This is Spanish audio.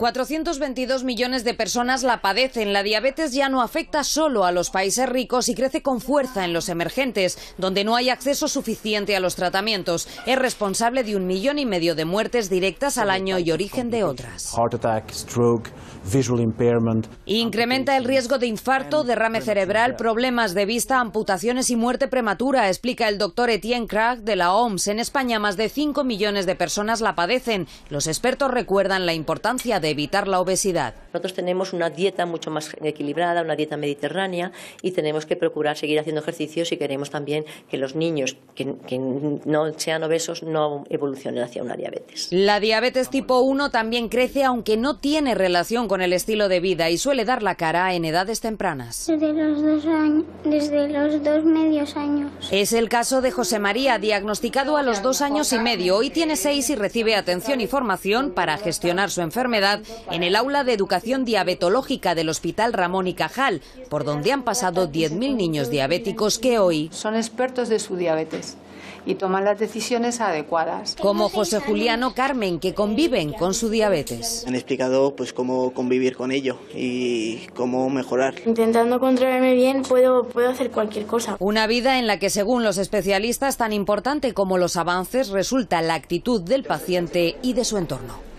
422 millones de personas la padecen. La diabetes ya no afecta solo a los países ricos y crece con fuerza en los emergentes, donde no hay acceso suficiente a los tratamientos. Es responsable de un millón y medio de muertes directas al año y origen de otras. Incrementa el riesgo de infarto, derrame cerebral, problemas de vista, amputaciones y muerte prematura, explica el doctor Etienne Krag de la OMS. En España más de 5 millones de personas la padecen. Los expertos recuerdan la importancia de evitar la obesidad. Nosotros tenemos una dieta mucho más equilibrada, una dieta mediterránea y tenemos que procurar seguir haciendo ejercicios y queremos también que los niños que, no sean obesos no evolucionen hacia una diabetes. La diabetes tipo 1 también crece aunque no tiene relación con el estilo de vida y suele dar la cara en edades tempranas. Desde los dos, desde los dos medios años. Es el caso de José María, diagnosticado a los dos años y medio. Hoy tiene seis y recibe atención y formación para gestionar su enfermedad en el aula de educación Diabetológica del Hospital Ramón y Cajal, por donde han pasado 10.000 niños diabéticos que hoy... Son expertos de su diabetes y toman las decisiones adecuadas. Como José Juliano Carmen, que conviven con su diabetes. Han explicado pues cómo convivir con ello y cómo mejorar. Intentando controlarme bien puedo hacer cualquier cosa. Una vida en la que según los especialistas tan importante como los avances resulta la actitud del paciente y de su entorno.